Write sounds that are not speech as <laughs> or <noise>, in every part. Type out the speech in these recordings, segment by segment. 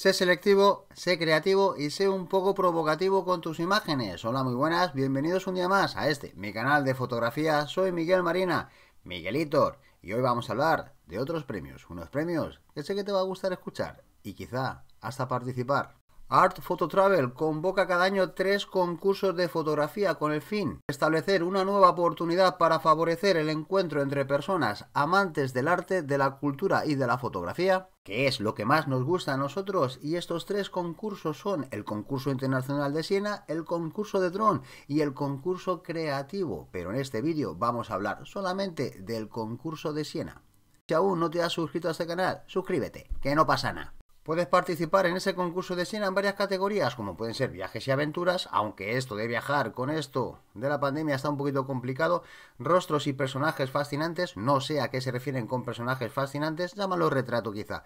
Sé selectivo, sé creativo y sé un poco provocativo con tus imágenes. Hola, muy buenas, bienvenidos un día más a este, mi canal de fotografía. Soy Miguel Marina, Miguelitor, y hoy vamos a hablar de otros premios, unos premios que sé que te va a gustar escuchar y quizá hasta participar. Art Photo Travel convoca cada año tres concursos de fotografía con el fin de establecer una nueva oportunidad para favorecer el encuentro entre personas amantes del arte, de la cultura y de la fotografía es lo que más nos gusta a nosotros, y estos tres concursos son el concurso internacional de Siena, el concurso de dron y el concurso creativo, pero en este vídeo vamos a hablar solamente del concurso de Siena. Si aún no te has suscrito a este canal, suscríbete, que no pasa nada. Puedes participar en ese concurso de cine en varias categorías, como pueden ser viajes y aventuras, aunque esto de viajar con esto de la pandemia está un poquito complicado. Rostros y personajes fascinantes, no sé a qué se refieren con personajes fascinantes, llámalo retrato quizá.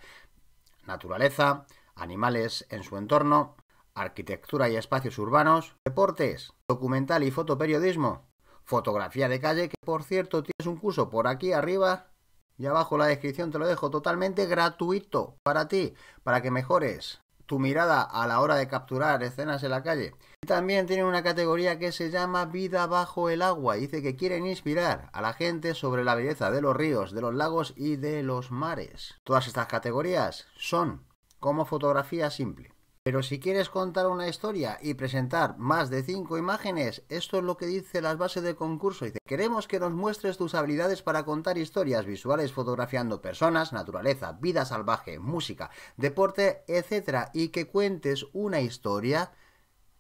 Naturaleza, animales en su entorno, arquitectura y espacios urbanos, deportes, documental y fotoperiodismo, fotografía de calle, que por cierto tienes un curso por aquí arriba y abajo en la descripción te lo dejo totalmente gratuito para ti, para que mejores tu mirada a la hora de capturar escenas en la calle. Y también tiene una categoría que se llama Vida bajo el agua. Dice que quieren inspirar a la gente sobre la belleza de los ríos, de los lagos y de los mares. Todas estas categorías son como fotografía simple. Pero si quieres contar una historia y presentar más de cinco imágenes, esto es lo que dice las bases del concurso. Dice, queremos que nos muestres tus habilidades para contar historias visuales fotografiando personas, naturaleza, vida salvaje, música, deporte, etc. Y que cuentes una historia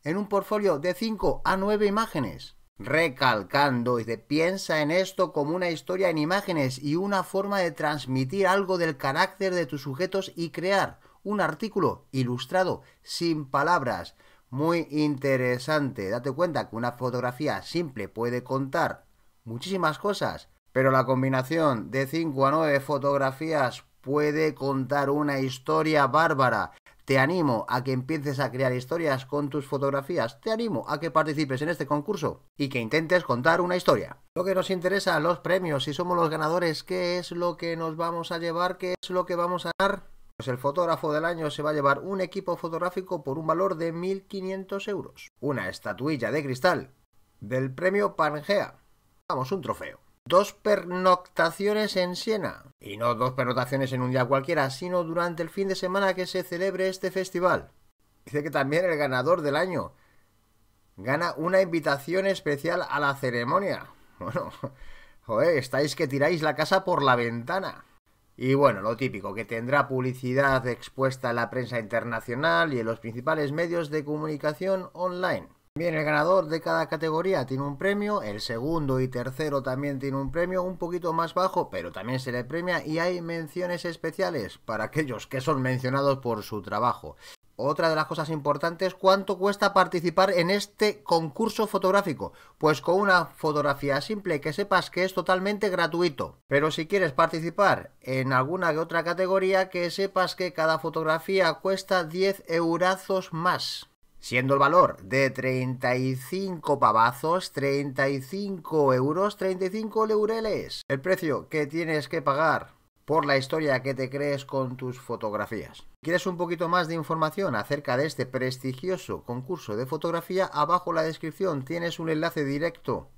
en un portfolio de 5 a 9 imágenes. Recalcando, dice, piensa en esto como una historia en imágenes y una forma de transmitir algo del carácter de tus sujetos y crear un artículo ilustrado sin palabras, muy interesante. Date cuenta que una fotografía simple puede contar muchísimas cosas, pero la combinación de 5 a 9 fotografías puede contar una historia bárbara. Te animo a que empieces a crear historias con tus fotografías. Te animo a que participes en este concurso y que intentes contar una historia. Lo que nos interesa, los premios, si somos los ganadores, qué es lo que nos vamos a llevar, qué es lo que vamos a dar pues el fotógrafo del año se va a llevar un equipo fotográfico por un valor de 1.500 euros, una estatuilla de cristal del premio Pangea, vamos, un trofeo, dos pernoctaciones en Siena, y no dos pernoctaciones en un día cualquiera, sino durante el fin de semana que se celebre este festival. Dice que también el ganador del año gana una invitación especial a la ceremonia. Bueno, <laughs> estáis que tiráis la casa por la ventana. Y bueno, lo típico, que tendrá publicidad expuesta en la prensa internacional y en los principales medios de comunicación online. Bien, el ganador de cada categoría tiene un premio, el segundo y tercero también tiene un premio, un poquito más bajo, pero también se le premia y hay menciones especiales para aquellos que son mencionados por su trabajo. Otra de las cosas importantes, ¿cuánto cuesta participar en este concurso fotográfico? Pues con una fotografía simple que sepas que es totalmente gratuito. Pero si quieres participar en alguna que otra categoría, que sepas que cada fotografía cuesta 10 eurazos más. Siendo el valor de 35 pavazos, 35 euros, 35 leureles. El precio que tienes que pagar por la historia que te crees con tus fotografías. ¿Quieres un poquito más de información acerca de este prestigioso concurso de fotografía? Abajo en la descripción tienes un enlace directo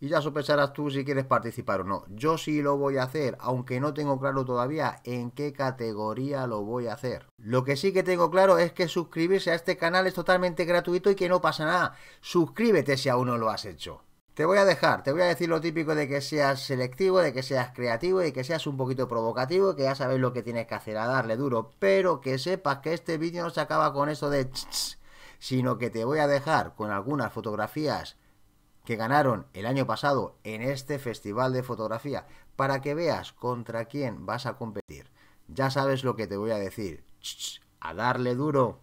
y ya sospecharás tú si quieres participar o no. Yo sí lo voy a hacer, aunque no tengo claro todavía en qué categoría lo voy a hacer. Lo que sí que tengo claro es que suscribirse a este canal es totalmente gratuito y que no pasa nada. Suscríbete si aún no lo has hecho. Te voy a dejar, te voy a decir lo típico de que seas selectivo, de que seas creativo y que seas un poquito provocativo, que ya sabes lo que tienes que hacer, a darle duro, pero que sepas que este vídeo no se acaba con eso de sino que te voy a dejar con algunas fotografías que ganaron el año pasado en este festival de fotografía para que veas contra quién vas a competir. Ya sabes lo que te voy a decir, a darle duro.